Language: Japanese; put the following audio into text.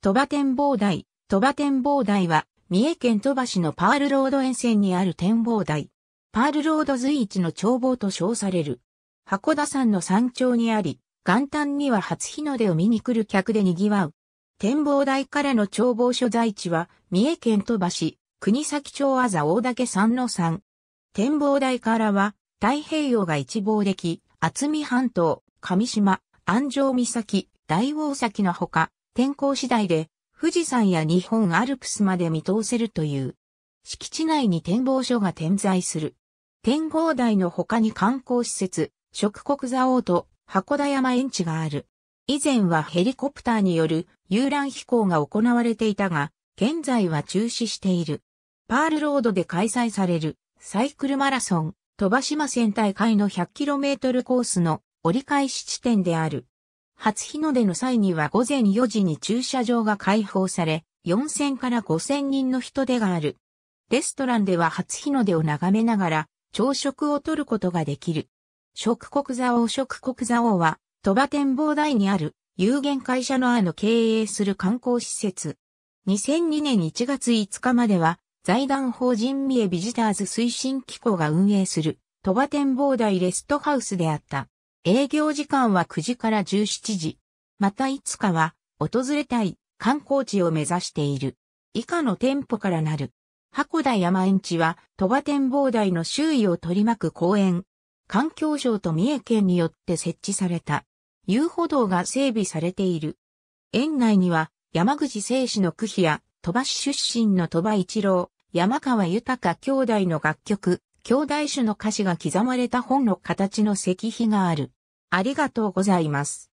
鳥羽展望台、鳥羽展望台は、三重県鳥羽市のパールロード沿線にある展望台。パールロード随一の眺望と称される。箱田山の山頂にあり、元旦には初日の出を見に来る客で賑わう。展望台からの眺望所在地は、三重県鳥羽市、国崎町あざ大岳山の山。展望台からは、太平洋が一望でき、厚見半島、上島、安城岬、大王崎のほか、天候次第で富士山や日本アルプスまで見通せるという。敷地内に展望所が点在する。展望台の他に観光施設、食国座王と箱田山園地がある。以前はヘリコプターによる遊覧飛行が行われていたが、現在は中止している。パールロードで開催されるサイクルマラソン、飛ば島線大会の 100km コースの折り返し地点である。初日の出の際には午前4時に駐車場が開放され、4000から5000人の人出がある。レストランでは初日の出を眺めながら、朝食をとることができる。食国座王食国座王は、鳥羽展望台にある、有限会社のあの経営する観光施設。2002年1月5日までは、財団法人三重ビジターズ推進機構が運営する、鳥羽展望台レストハウスであった。営業時間は9時から17時。またいつかは、訪れたい観光地を目指している。以下の店舗からなる。箱田山園地は、鳥羽展望台の周囲を取り巻く公園。環境省と三重県によって設置された。遊歩道が整備されている。園内には、山口聖子の区比や、鳥羽市出身の鳥羽一郎、山川豊兄弟の楽曲、兄弟種の歌詞が刻まれた本の形の石碑がある。ありがとうございます。